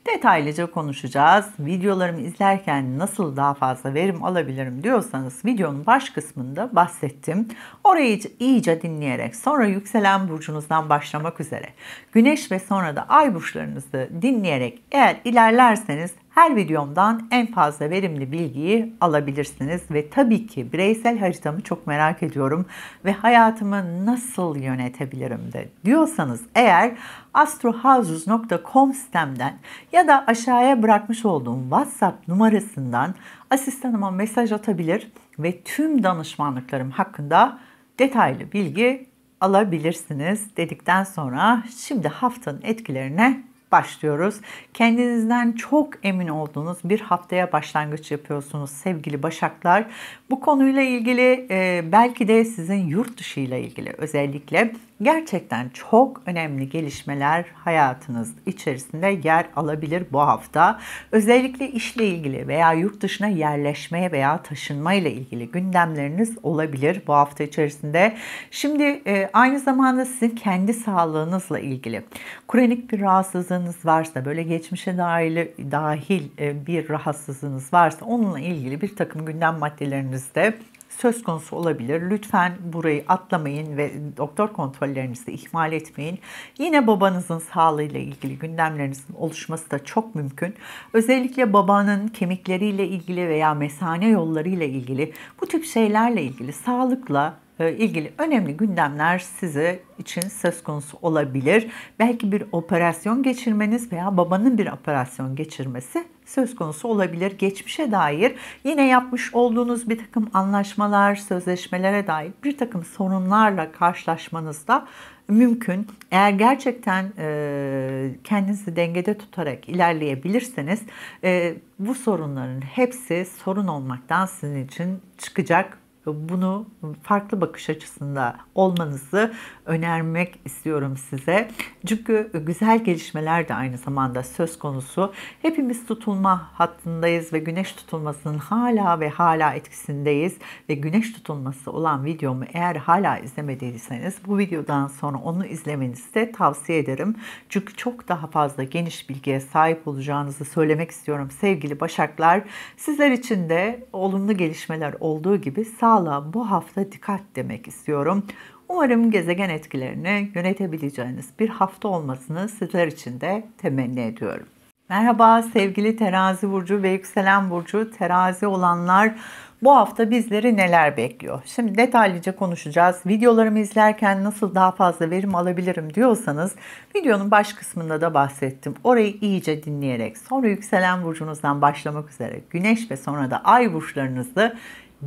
Detaylıca konuşacağız. Videolarımı izlerken nasıl daha fazla verim alabilirim diyorsanız videonun baş kısmında bahsettim. Orayı iyice dinleyerek sonra yükselen burcunuzdan başlamak üzere güneş ve sonra da ay burçlarınızı dinleyerek eğer ilerlerseniz her videomdan en fazla verimli bilgiyi alabilirsiniz ve tabii ki bireysel haritamı çok merak ediyorum ve hayatımı nasıl yönetebilirim de diyorsanız eğer astrohouses.com sitemden ya da aşağıya bırakmış olduğum WhatsApp numarasından asistanıma mesaj atabilir ve tüm danışmanlıklarım hakkında detaylı bilgi alabilirsiniz dedikten sonra şimdi haftanın etkilerine başlıyoruz. Kendinizden çok emin olduğunuz bir haftaya başlangıç yapıyorsunuz sevgili Başaklar. Bu konuyla ilgili e, belki de sizin yurt dışı ile ilgili özellikle gerçekten çok önemli gelişmeler hayatınız içerisinde yer alabilir bu hafta. Özellikle işle ilgili veya yurt dışına yerleşmeye veya taşınma ile ilgili gündemleriniz olabilir bu hafta içerisinde. Şimdi e, aynı zamanda sizin kendi sağlığınızla ilgili kronik bir rahatsızlığın hastalığınız varsa, böyle geçmişe dahil, dahil e, bir rahatsızlığınız varsa onunla ilgili bir takım gündem maddelerinizde söz konusu olabilir. Lütfen burayı atlamayın ve doktor kontrollerinizi ihmal etmeyin. Yine babanızın sağlığıyla ilgili gündemlerinizin oluşması da çok mümkün. Özellikle babanın kemikleriyle ilgili veya mesane yollarıyla ilgili bu tip şeylerle ilgili sağlıkla ee, ilgili önemli gündemler size için söz konusu olabilir. Belki bir operasyon geçirmeniz veya babanın bir operasyon geçirmesi söz konusu olabilir. Geçmişe dair yine yapmış olduğunuz bir takım anlaşmalar, sözleşmelere dair bir takım sorunlarla karşılaşmanız da mümkün. Eğer gerçekten e, kendinizi dengede tutarak ilerleyebilirseniz e, bu sorunların hepsi sorun olmaktan sizin için çıkacak bunu farklı bakış açısında olmanızı önermek istiyorum size. Çünkü güzel gelişmeler de aynı zamanda söz konusu. Hepimiz tutulma hattındayız ve güneş tutulmasının hala ve hala etkisindeyiz. Ve güneş tutulması olan videomu eğer hala izlemediyseniz bu videodan sonra onu izlemenizi de tavsiye ederim. Çünkü çok daha fazla geniş bilgiye sahip olacağınızı söylemek istiyorum sevgili Başaklar. Sizler için de olumlu gelişmeler olduğu gibi sağ bağlam bu hafta dikkat demek istiyorum. Umarım gezegen etkilerini yönetebileceğiniz bir hafta olmasını sizler için de temenni ediyorum. Merhaba sevgili terazi burcu ve yükselen burcu terazi olanlar bu hafta bizleri neler bekliyor? Şimdi detaylıca konuşacağız. Videolarımı izlerken nasıl daha fazla verim alabilirim diyorsanız videonun baş kısmında da bahsettim. Orayı iyice dinleyerek sonra yükselen burcunuzdan başlamak üzere güneş ve sonra da ay burçlarınızı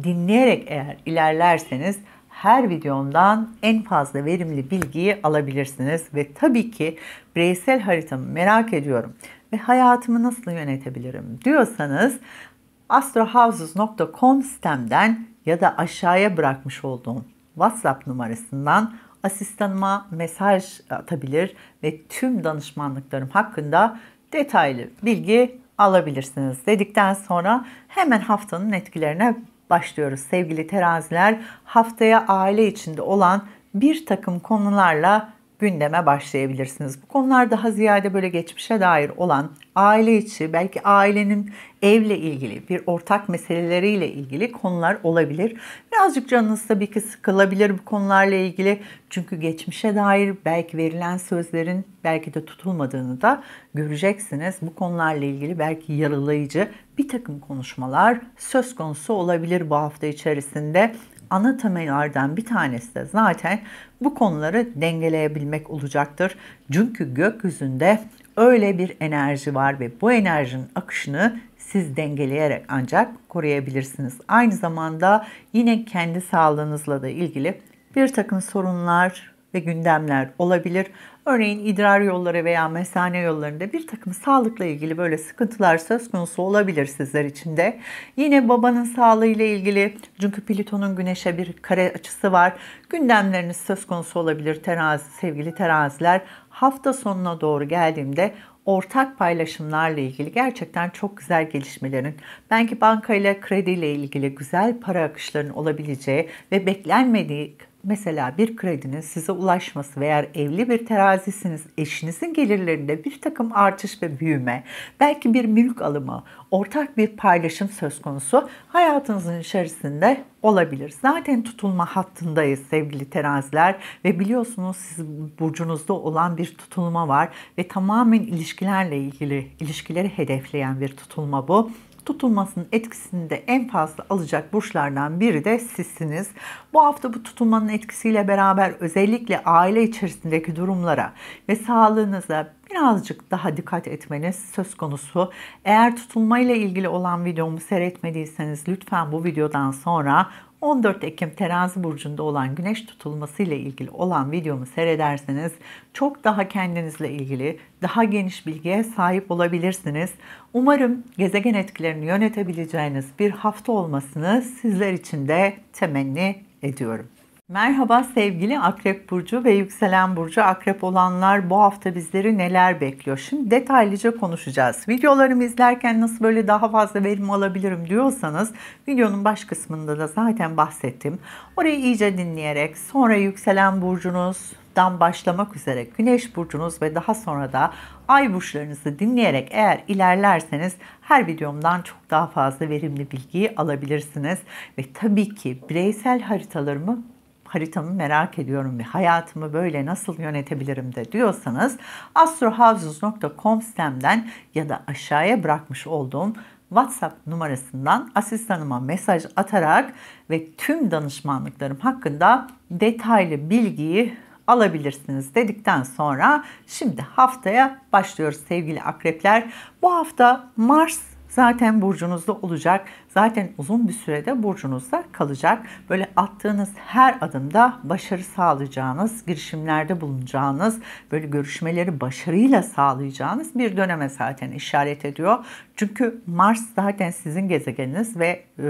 dinleyerek eğer ilerlerseniz her videomdan en fazla verimli bilgiyi alabilirsiniz ve tabii ki bireysel haritamı merak ediyorum ve hayatımı nasıl yönetebilirim diyorsanız astrohouses.com sistemden ya da aşağıya bırakmış olduğum WhatsApp numarasından asistanıma mesaj atabilir ve tüm danışmanlıklarım hakkında detaylı bilgi alabilirsiniz dedikten sonra hemen haftanın etkilerine başlıyoruz sevgili teraziler. Haftaya aile içinde olan bir takım konularla gündeme başlayabilirsiniz. Bu konular daha ziyade böyle geçmişe dair olan aile içi, belki ailenin evle ilgili, bir ortak meseleleriyle ilgili konular olabilir. Birazcık canınız tabii ki sıkılabilir bu konularla ilgili. Çünkü geçmişe dair belki verilen sözlerin belki de tutulmadığını da göreceksiniz. Bu konularla ilgili belki yaralayıcı bir takım konuşmalar söz konusu olabilir bu hafta içerisinde ana temellerden bir tanesi de zaten bu konuları dengeleyebilmek olacaktır. Çünkü gökyüzünde öyle bir enerji var ve bu enerjinin akışını siz dengeleyerek ancak koruyabilirsiniz. Aynı zamanda yine kendi sağlığınızla da ilgili bir takım sorunlar ve gündemler olabilir. Örneğin idrar yolları veya mesane yollarında bir takım sağlıkla ilgili böyle sıkıntılar söz konusu olabilir sizler için de. Yine babanın sağlığı ile ilgili çünkü Plüton'un güneşe bir kare açısı var. Gündemleriniz söz konusu olabilir terazi sevgili teraziler. Hafta sonuna doğru geldiğimde ortak paylaşımlarla ilgili gerçekten çok güzel gelişmelerin, belki bankayla krediyle ilgili güzel para akışlarının olabileceği ve beklenmedik mesela bir kredinin size ulaşması veya evli bir terazisiniz eşinizin gelirlerinde bir takım artış ve büyüme, belki bir mülk alımı, ortak bir paylaşım söz konusu hayatınızın içerisinde olabilir. Zaten tutulma hattındayız sevgili teraziler ve biliyorsunuz siz burcunuzda olan bir tutulma var ve tamamen ilişkilerle ilgili ilişkileri hedefleyen bir tutulma bu tutulmasının etkisinde en fazla alacak burçlardan biri de sizsiniz. Bu hafta bu tutulmanın etkisiyle beraber özellikle aile içerisindeki durumlara ve sağlığınıza birazcık daha dikkat etmeniz söz konusu. Eğer tutulmayla ilgili olan videomu seyretmediyseniz lütfen bu videodan sonra 14 Ekim terazi burcunda olan güneş tutulması ile ilgili olan videomu seyrederseniz çok daha kendinizle ilgili daha geniş bilgiye sahip olabilirsiniz. Umarım gezegen etkilerini yönetebileceğiniz bir hafta olmasını sizler için de temenni ediyorum. Merhaba sevgili Akrep Burcu ve Yükselen Burcu Akrep olanlar bu hafta bizleri neler bekliyor? Şimdi detaylıca konuşacağız. Videolarımı izlerken nasıl böyle daha fazla verim alabilirim diyorsanız videonun baş kısmında da zaten bahsettim. Orayı iyice dinleyerek sonra Yükselen Burcunuz, dan başlamak üzere güneş burcunuz ve daha sonra da ay burçlarınızı dinleyerek eğer ilerlerseniz her videomdan çok daha fazla verimli bilgiyi alabilirsiniz. Ve tabii ki bireysel haritalarımı haritamı merak ediyorum ve hayatımı böyle nasıl yönetebilirim de diyorsanız astrohavzus.com sitemden ya da aşağıya bırakmış olduğum WhatsApp numarasından asistanıma mesaj atarak ve tüm danışmanlıklarım hakkında detaylı bilgiyi alabilirsiniz dedikten sonra şimdi haftaya başlıyoruz sevgili akrepler. Bu hafta Mars zaten burcunuzda olacak zaten uzun bir sürede burcunuzda kalacak. Böyle attığınız her adımda başarı sağlayacağınız, girişimlerde bulunacağınız, böyle görüşmeleri başarıyla sağlayacağınız bir döneme zaten işaret ediyor. Çünkü Mars zaten sizin gezegeniniz ve e,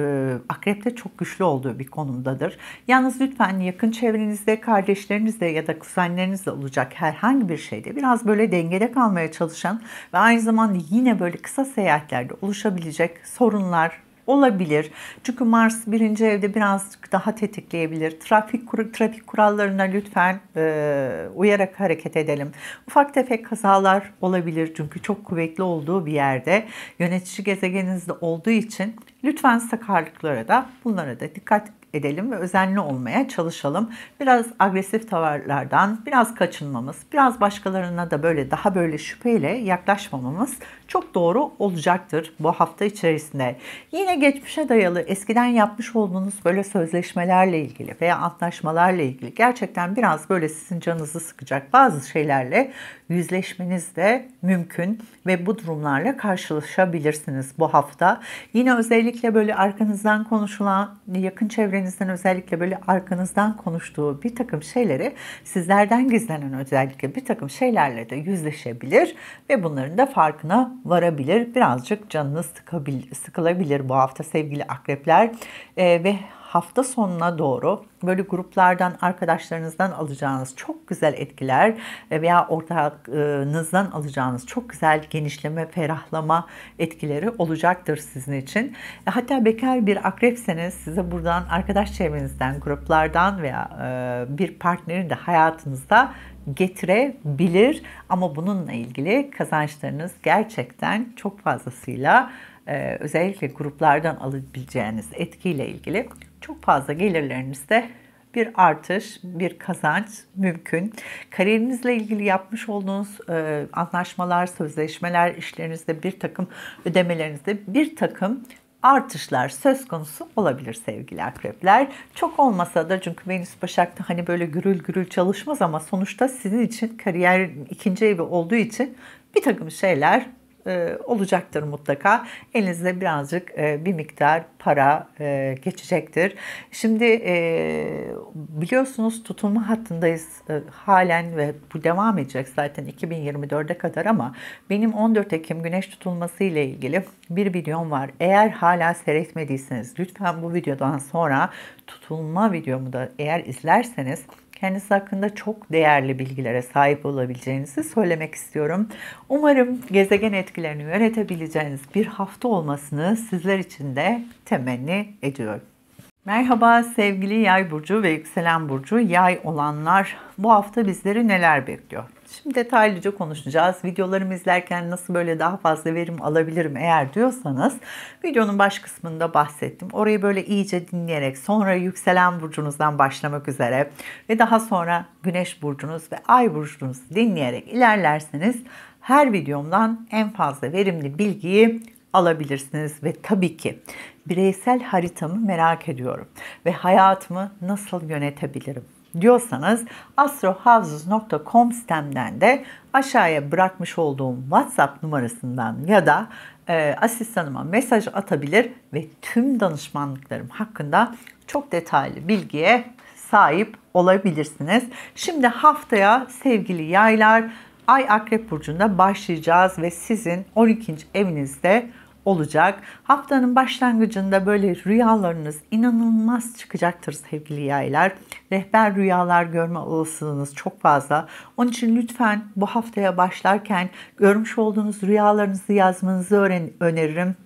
akrepte çok güçlü olduğu bir konumdadır. Yalnız lütfen yakın çevrenizde, kardeşlerinizde ya da kuzenlerinizle olacak herhangi bir şeyde biraz böyle dengede kalmaya çalışan ve aynı zamanda yine böyle kısa seyahatlerde oluşabilecek sorunlar, olabilir. Çünkü Mars birinci evde birazcık daha tetikleyebilir. Trafik trafik kurallarına lütfen e, uyarak hareket edelim. Ufak tefek kazalar olabilir çünkü çok kuvvetli olduğu bir yerde yönetici gezegeninizde olduğu için lütfen sakarlıklara da bunlara da dikkat edelim ve özenli olmaya çalışalım. Biraz agresif tavırlardan biraz kaçınmamız, biraz başkalarına da böyle daha böyle şüpheyle yaklaşmamamız çok doğru olacaktır bu hafta içerisinde. Yine geçmişe dayalı eskiden yapmış olduğunuz böyle sözleşmelerle ilgili veya antlaşmalarla ilgili gerçekten biraz böyle sizin canınızı sıkacak bazı şeylerle yüzleşmeniz de mümkün ve bu durumlarla karşılaşabilirsiniz bu hafta. Yine özellikle böyle arkanızdan konuşulan, yakın çevrenizden özellikle böyle arkanızdan konuştuğu bir takım şeyleri sizlerden gizlenen özellikle bir takım şeylerle de yüzleşebilir ve bunların da farkına varabilir. Birazcık canınız sıkabilir, sıkılabilir bu hafta sevgili akrepler e, ve hafta sonuna doğru böyle gruplardan, arkadaşlarınızdan alacağınız çok güzel etkiler e, veya ortağınızdan alacağınız çok güzel genişleme, ferahlama etkileri olacaktır sizin için. E, hatta bekar bir akrepseniz size buradan arkadaş çevrenizden, gruplardan veya e, bir partnerin de hayatınızda getirebilir. Ama bununla ilgili kazançlarınız gerçekten çok fazlasıyla özellikle gruplardan alabileceğiniz etkiyle ilgili çok fazla gelirlerinizde bir artış, bir kazanç mümkün. Kariyerinizle ilgili yapmış olduğunuz e, anlaşmalar, sözleşmeler, işlerinizde bir takım ödemelerinizde bir takım artışlar söz konusu olabilir sevgili akrepler. Çok olmasa da çünkü Venüs Başak'ta hani böyle gürül gürül çalışmaz ama sonuçta sizin için kariyer ikinci evi olduğu için bir takım şeyler e, olacaktır mutlaka. Elinizde birazcık e, bir miktar para e, geçecektir. Şimdi biliyorsunuz tutulma hattındayız halen ve bu devam edecek zaten 2024'e kadar ama benim 14 Ekim güneş tutulması ile ilgili bir videom var. Eğer hala seyretmediyseniz lütfen bu videodan sonra tutulma videomu da eğer izlerseniz Kendisi hakkında çok değerli bilgilere sahip olabileceğinizi söylemek istiyorum. Umarım gezegen etkilerini yönetebileceğiniz bir hafta olmasını sizler için de temenni ediyorum. Merhaba sevgili yay burcu ve yükselen burcu yay olanlar bu hafta bizleri neler bekliyor? Şimdi detaylıca konuşacağız. Videolarımı izlerken nasıl böyle daha fazla verim alabilirim eğer diyorsanız videonun baş kısmında bahsettim. Orayı böyle iyice dinleyerek sonra yükselen burcunuzdan başlamak üzere ve daha sonra güneş burcunuz ve ay burcunuzu dinleyerek ilerlerseniz her videomdan en fazla verimli bilgiyi alabilirsiniz ve tabii ki bireysel haritamı merak ediyorum ve hayatımı nasıl yönetebilirim diyorsanız astrohavzus.com sitemden de aşağıya bırakmış olduğum WhatsApp numarasından ya da e, asistanıma mesaj atabilir ve tüm danışmanlıklarım hakkında çok detaylı bilgiye sahip olabilirsiniz. Şimdi haftaya sevgili yaylar Ay Akrep Burcu'nda başlayacağız ve sizin 12. evinizde olacak. Haftanın başlangıcında böyle rüyalarınız inanılmaz çıkacaktır sevgili yaylar. Rehber rüyalar görme olasılığınız çok fazla. Onun için lütfen bu haftaya başlarken görmüş olduğunuz rüyalarınızı yazmanızı öneririm.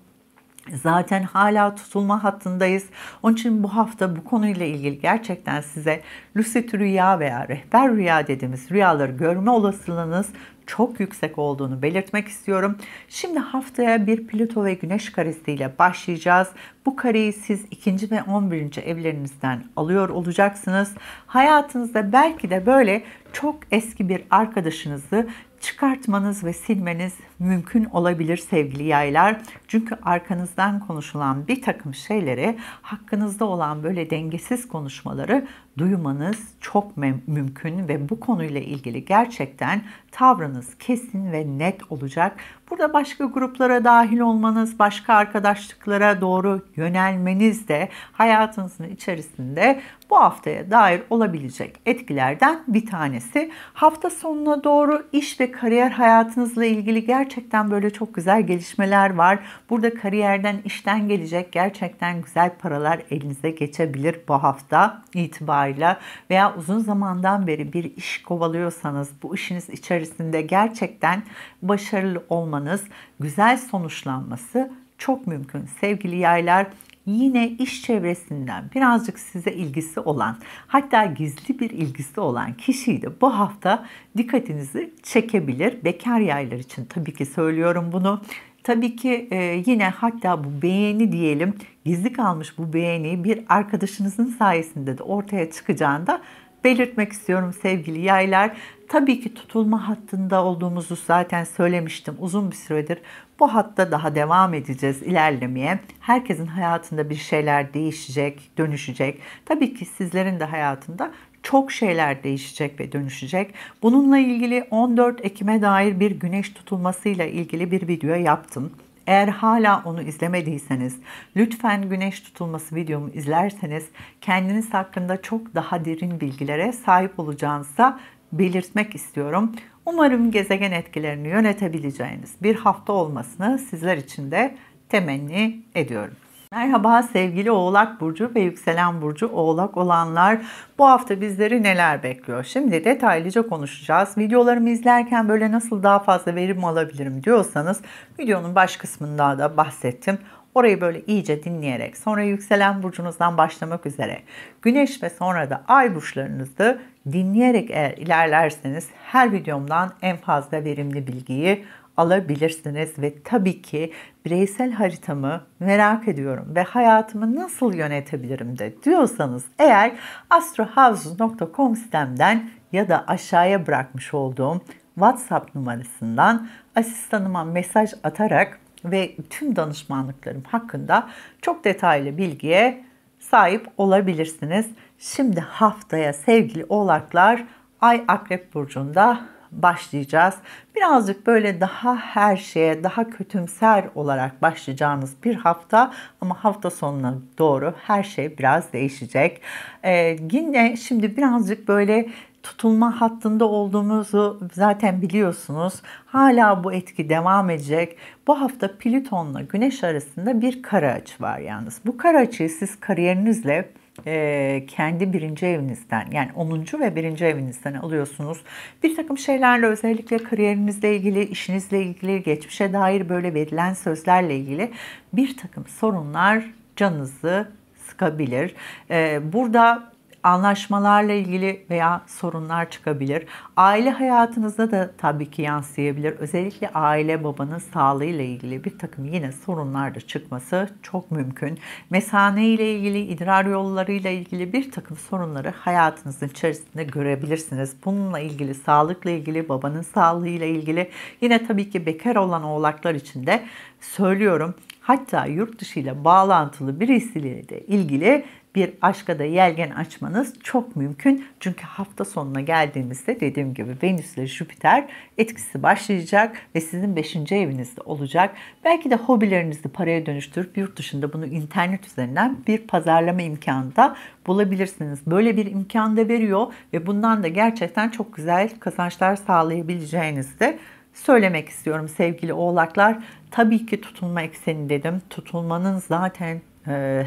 Zaten hala tutulma hattındayız. Onun için bu hafta bu konuyla ilgili gerçekten size lucid rüya veya rehber rüya dediğimiz rüyaları görme olasılığınız çok yüksek olduğunu belirtmek istiyorum. Şimdi haftaya bir Plüto ve Güneş ile başlayacağız. Bu kareyi siz ikinci ve 11. evlerinizden alıyor olacaksınız. Hayatınızda belki de böyle çok eski bir arkadaşınızı çıkartmanız ve silmeniz mümkün olabilir sevgili yaylar. Çünkü arkanızdan konuşulan bir takım şeyleri hakkınızda olan böyle dengesiz konuşmaları duymanız çok mümkün ve bu konuyla ilgili gerçekten tavrınız kesin ve net olacak. Burada başka gruplara dahil olmanız, başka arkadaşlıklara doğru yönelmeniz de hayatınızın içerisinde bu haftaya dair olabilecek etkilerden bir tanesi. Hafta sonuna doğru iş ve kariyer hayatınızla ilgili gerçekten böyle çok güzel gelişmeler var. Burada kariyerden, işten gelecek gerçekten güzel paralar elinize geçebilir bu hafta itibariyle. Veya uzun zamandan beri bir iş kovalıyorsanız bu işiniz içerisinde gerçekten başarılı olmanız, güzel sonuçlanması çok mümkün. Sevgili yaylar yine iş çevresinden birazcık size ilgisi olan hatta gizli bir ilgisi olan kişiyi de bu hafta dikkatinizi çekebilir. Bekar yaylar için tabii ki söylüyorum bunu. Tabii ki e, yine hatta bu beğeni diyelim gizli kalmış bu beğeni bir arkadaşınızın sayesinde de ortaya çıkacağında belirtmek istiyorum sevgili yaylar. Tabii ki tutulma hattında olduğumuzu zaten söylemiştim. Uzun bir süredir bu hatta daha devam edeceğiz ilerlemeye. Herkesin hayatında bir şeyler değişecek, dönüşecek. Tabii ki sizlerin de hayatında çok şeyler değişecek ve dönüşecek. Bununla ilgili 14 Ekim'e dair bir güneş tutulmasıyla ilgili bir video yaptım. Eğer hala onu izlemediyseniz lütfen güneş tutulması videomu izlerseniz kendiniz hakkında çok daha derin bilgilere sahip olacağınıza belirtmek istiyorum. Umarım gezegen etkilerini yönetebileceğiniz bir hafta olmasını sizler için de temenni ediyorum. Merhaba sevgili Oğlak Burcu ve Yükselen Burcu Oğlak olanlar. Bu hafta bizleri neler bekliyor? Şimdi detaylıca konuşacağız. Videolarımı izlerken böyle nasıl daha fazla verim alabilirim diyorsanız videonun baş kısmında da bahsettim. Orayı böyle iyice dinleyerek sonra yükselen burcunuzdan başlamak üzere güneş ve sonra da ay burçlarınızı Dinleyerek eğer ilerlerseniz her videomdan en fazla verimli bilgiyi alabilirsiniz ve tabii ki bireysel haritamı merak ediyorum ve hayatımı nasıl yönetebilirim de diyorsanız eğer astrohouse.com sistemden ya da aşağıya bırakmış olduğum WhatsApp numarasından asistanıma mesaj atarak ve tüm danışmanlıklarım hakkında çok detaylı bilgiye sahip olabilirsiniz. Şimdi haftaya sevgili oğlaklar Ay Akrep Burcu'nda başlayacağız. Birazcık böyle daha her şeye daha kötümser olarak başlayacağınız bir hafta ama hafta sonuna doğru her şey biraz değişecek. Ee, yine şimdi birazcık böyle tutulma hattında olduğumuzu zaten biliyorsunuz. Hala bu etki devam edecek. Bu hafta Plüton'la Güneş arasında bir kara açı var yalnız. Bu kara açıyı siz kariyerinizle e, kendi birinci evinizden yani 10. ve birinci evinizden alıyorsunuz. Bir takım şeylerle özellikle kariyerinizle ilgili, işinizle ilgili, geçmişe dair böyle verilen sözlerle ilgili bir takım sorunlar canınızı sıkabilir. E, burada anlaşmalarla ilgili veya sorunlar çıkabilir. Aile hayatınızda da tabii ki yansıyabilir. Özellikle aile babanın sağlığıyla ilgili bir takım yine sorunlar da çıkması çok mümkün. Mesane ile ilgili, idrar yollarıyla ilgili bir takım sorunları hayatınızın içerisinde görebilirsiniz. Bununla ilgili, sağlıkla ilgili, babanın sağlığıyla ilgili yine tabii ki bekar olan oğlaklar için de söylüyorum. Hatta yurt dışı ile bağlantılı birisiyle de ilgili bir aşka da yelgen açmanız çok mümkün. Çünkü hafta sonuna geldiğimizde dediğim gibi Venüs ile Jüpiter etkisi başlayacak ve sizin 5. evinizde olacak. Belki de hobilerinizi paraya dönüştürüp yurt dışında bunu internet üzerinden bir pazarlama imkanı da bulabilirsiniz. Böyle bir imkan da veriyor ve bundan da gerçekten çok güzel kazançlar sağlayabileceğinizde söylemek istiyorum sevgili oğlaklar. Tabii ki tutulma ekseni dedim. Tutulmanın zaten e,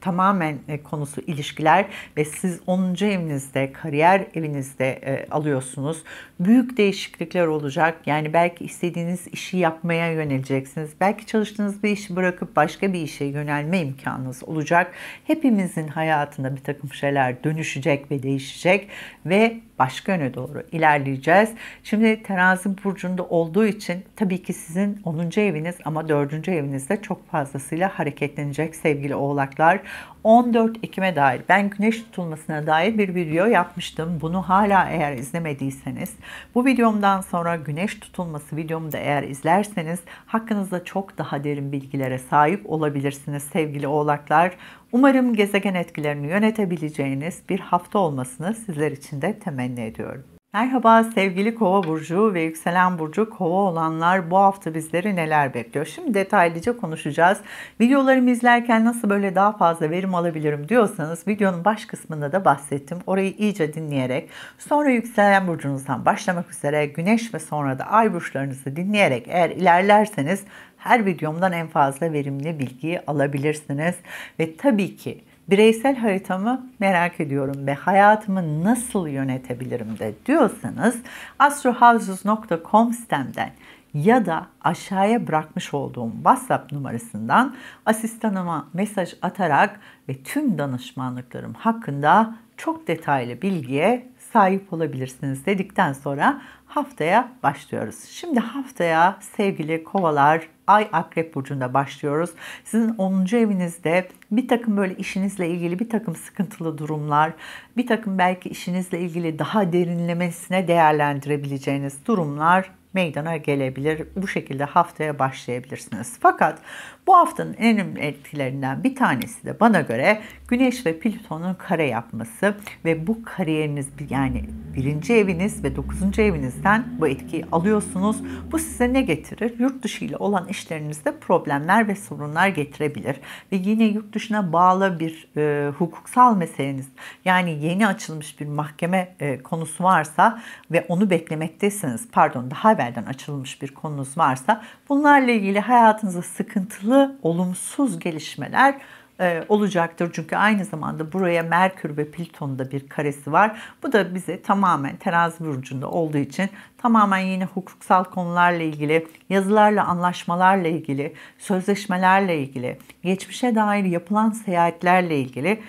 tamamen e, konusu ilişkiler ve siz 10. evinizde, kariyer evinizde e, alıyorsunuz. Büyük değişiklikler olacak. Yani belki istediğiniz işi yapmaya yöneleceksiniz. Belki çalıştığınız bir işi bırakıp başka bir işe yönelme imkanınız olacak. Hepimizin hayatında bir takım şeyler dönüşecek ve değişecek ve başka yöne doğru ilerleyeceğiz. Şimdi terazi burcunda olduğu için tabii ki sizin 10. eviniz ama 4. evinizde çok fazlasıyla hareketlenecek sevgili oğlaklar. 14 Ekim'e dair ben güneş tutulmasına dair bir video yapmıştım. Bunu hala eğer izlemediyseniz bu videomdan sonra güneş tutulması videomu da eğer izlerseniz hakkınızda çok daha derin bilgilere sahip olabilirsiniz sevgili oğlaklar. Umarım gezegen etkilerini yönetebileceğiniz bir hafta olmasını sizler için de temenni ediyorum. Merhaba sevgili Kova burcu ve yükselen burcu Kova olanlar bu hafta bizleri neler bekliyor? Şimdi detaylıca konuşacağız. Videolarımı izlerken nasıl böyle daha fazla verim alabilirim diyorsanız videonun baş kısmında da bahsettim. Orayı iyice dinleyerek sonra yükselen burcunuzdan başlamak üzere güneş ve sonra da ay burçlarınızı dinleyerek eğer ilerlerseniz her videomdan en fazla verimli bilgiyi alabilirsiniz. Ve tabii ki bireysel haritamı merak ediyorum ve hayatımı nasıl yönetebilirim de diyorsanız astrohouses.com sitemden ya da aşağıya bırakmış olduğum WhatsApp numarasından asistanıma mesaj atarak ve tüm danışmanlıklarım hakkında çok detaylı bilgiye sahip olabilirsiniz dedikten sonra haftaya başlıyoruz. Şimdi haftaya sevgili kovalar Ay Akrep Burcu'nda başlıyoruz. Sizin 10. evinizde bir takım böyle işinizle ilgili bir takım sıkıntılı durumlar, bir takım belki işinizle ilgili daha derinlemesine değerlendirebileceğiniz durumlar meydana gelebilir. Bu şekilde haftaya başlayabilirsiniz. Fakat bu haftanın en önemli etkilerinden bir tanesi de bana göre Güneş ve Plüton'un kare yapması ve bu kariyeriniz yani birinci eviniz ve dokuzuncu eviniz Netflix'ten bu etkiyi alıyorsunuz. Bu size ne getirir? Yurt dışı ile olan işlerinizde problemler ve sorunlar getirebilir. Ve yine yurt dışına bağlı bir e, hukuksal meseleniz yani yeni açılmış bir mahkeme e, konusu varsa ve onu beklemektesiniz pardon daha evvelden açılmış bir konunuz varsa bunlarla ilgili hayatınızda sıkıntılı olumsuz gelişmeler e, olacaktır. Çünkü aynı zamanda buraya Merkür ve da bir karesi var. Bu da bize tamamen terazi burcunda olduğu için tamamen yine hukuksal konularla ilgili, yazılarla, anlaşmalarla ilgili, sözleşmelerle ilgili, geçmişe dair yapılan seyahatlerle ilgili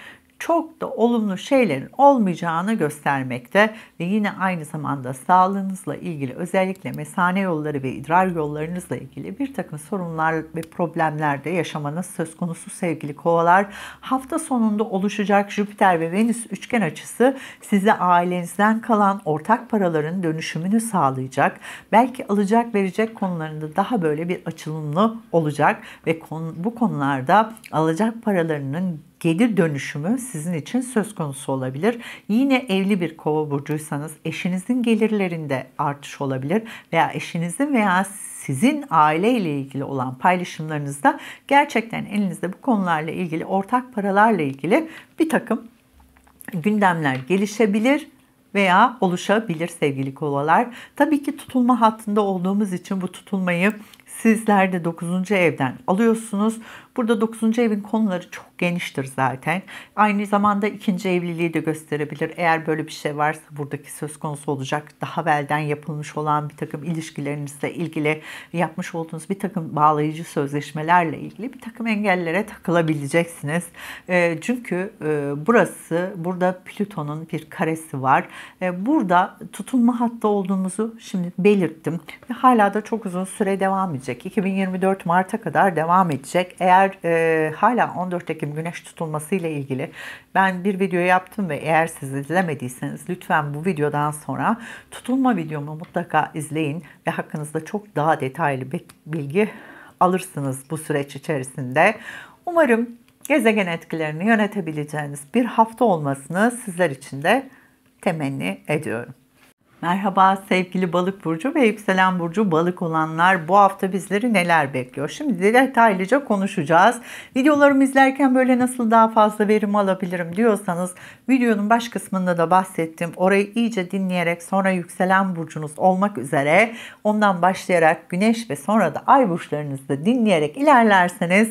çok da olumlu şeylerin olmayacağını göstermekte ve yine aynı zamanda sağlığınızla ilgili özellikle mesane yolları ve idrar yollarınızla ilgili bir takım sorunlar ve problemlerde yaşamanız söz konusu sevgili kovalar. Hafta sonunda oluşacak Jüpiter ve Venüs üçgen açısı size ailenizden kalan ortak paraların dönüşümünü sağlayacak. Belki alacak verecek konularında daha böyle bir açılımlı olacak ve bu konularda alacak paralarının gelir dönüşümü sizin için söz konusu olabilir. Yine evli bir kova burcuysanız eşinizin gelirlerinde artış olabilir veya eşinizin veya sizin aile ile ilgili olan paylaşımlarınızda gerçekten elinizde bu konularla ilgili ortak paralarla ilgili bir takım gündemler gelişebilir veya oluşabilir sevgili kovalar. Tabii ki tutulma hattında olduğumuz için bu tutulmayı sizler de 9. evden alıyorsunuz. Burada 9. evin konuları çok geniştir zaten. Aynı zamanda ikinci evliliği de gösterebilir. Eğer böyle bir şey varsa buradaki söz konusu olacak. Daha belden yapılmış olan bir takım ilişkilerinizle ilgili yapmış olduğunuz bir takım bağlayıcı sözleşmelerle ilgili bir takım engellere takılabileceksiniz. Ee, çünkü e, burası, burada Plüton'un bir karesi var. Ee, burada tutunma hattı olduğumuzu şimdi belirttim. Ve hala da çok uzun süre devam edecek. 2024 Mart'a kadar devam edecek. Eğer eğer e, hala 14 Ekim güneş tutulması ile ilgili ben bir video yaptım ve eğer siz izlemediyseniz lütfen bu videodan sonra tutulma videomu mutlaka izleyin ve hakkınızda çok daha detaylı bir bilgi alırsınız bu süreç içerisinde. Umarım gezegen etkilerini yönetebileceğiniz bir hafta olmasını sizler için de temenni ediyorum. Merhaba sevgili balık burcu ve yükselen burcu balık olanlar bu hafta bizleri neler bekliyor? Şimdi detaylıca konuşacağız. Videolarımı izlerken böyle nasıl daha fazla verim alabilirim diyorsanız videonun baş kısmında da bahsettim. Orayı iyice dinleyerek sonra yükselen burcunuz olmak üzere ondan başlayarak güneş ve sonra da ay burçlarınızı dinleyerek ilerlerseniz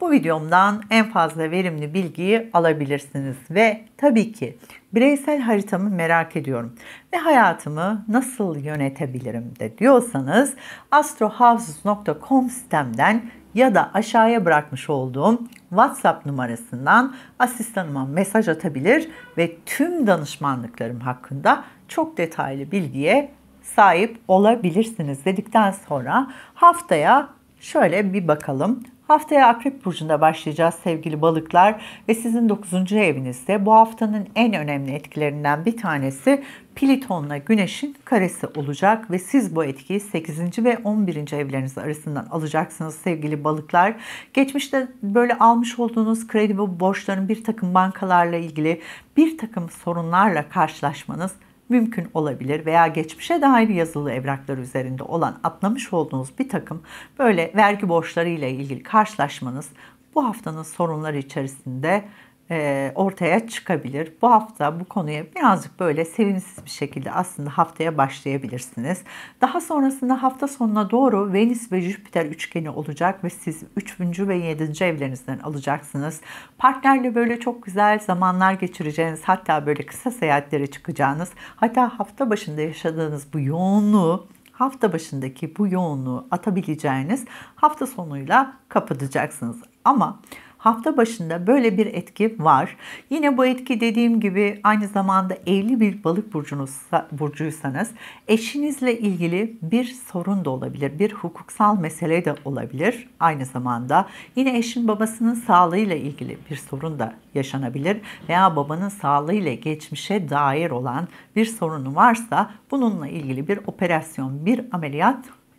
bu videomdan en fazla verimli bilgiyi alabilirsiniz ve tabii ki bireysel haritamı merak ediyorum ve hayatımı nasıl yönetebilirim de diyorsanız astrohouses.com sistemden ya da aşağıya bırakmış olduğum WhatsApp numarasından asistanıma mesaj atabilir ve tüm danışmanlıklarım hakkında çok detaylı bilgiye sahip olabilirsiniz dedikten sonra haftaya şöyle bir bakalım Haftaya Akrep Burcu'nda başlayacağız sevgili balıklar ve sizin 9. evinizde bu haftanın en önemli etkilerinden bir tanesi Pliton'la Güneş'in karesi olacak ve siz bu etkiyi 8. ve 11. evleriniz arasından alacaksınız sevgili balıklar. Geçmişte böyle almış olduğunuz kredi ve borçların bir takım bankalarla ilgili bir takım sorunlarla karşılaşmanız mümkün olabilir veya geçmişe dair yazılı evraklar üzerinde olan atlamış olduğunuz bir takım böyle vergi borçları ile ilgili karşılaşmanız bu haftanın sorunları içerisinde e, ortaya çıkabilir. Bu hafta bu konuya birazcık böyle sevimsiz bir şekilde aslında haftaya başlayabilirsiniz. Daha sonrasında hafta sonuna doğru Venüs ve Jüpiter üçgeni olacak ve siz 3. ve 7. evlerinizden alacaksınız. Partnerle böyle çok güzel zamanlar geçireceğiniz hatta böyle kısa seyahatlere çıkacağınız hatta hafta başında yaşadığınız bu yoğunluğu hafta başındaki bu yoğunluğu atabileceğiniz hafta sonuyla kapatacaksınız. Ama hafta başında böyle bir etki var. Yine bu etki dediğim gibi aynı zamanda evli bir balık burcunuz, burcuysanız eşinizle ilgili bir sorun da olabilir. Bir hukuksal mesele de olabilir aynı zamanda. Yine eşin babasının sağlığıyla ilgili bir sorun da yaşanabilir veya babanın sağlığıyla geçmişe dair olan bir sorunu varsa bununla ilgili bir operasyon, bir ameliyat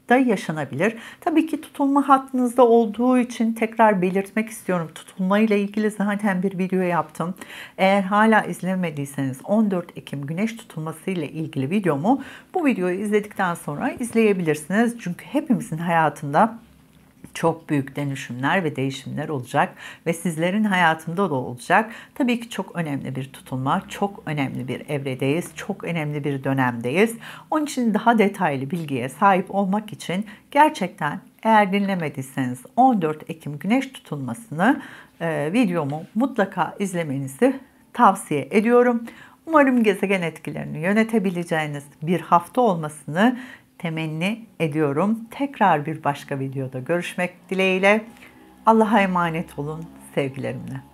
da yaşanabilir. Tabii ki tutulma hattınızda olduğu için tekrar belirtmek istiyorum. Tutulma ile ilgili zaten bir video yaptım. Eğer hala izlemediyseniz 14 Ekim güneş tutulması ile ilgili videomu bu videoyu izledikten sonra izleyebilirsiniz. Çünkü hepimizin hayatında çok büyük dönüşümler ve değişimler olacak ve sizlerin hayatında da olacak. Tabii ki çok önemli bir tutulma, çok önemli bir evredeyiz, çok önemli bir dönemdeyiz. Onun için daha detaylı bilgiye sahip olmak için gerçekten eğer dinlemediyseniz 14 Ekim Güneş tutulmasını e, videomu mutlaka izlemenizi tavsiye ediyorum. Umarım gezegen etkilerini yönetebileceğiniz bir hafta olmasını temenni ediyorum. Tekrar bir başka videoda görüşmek dileğiyle. Allah'a emanet olun sevgilerimle.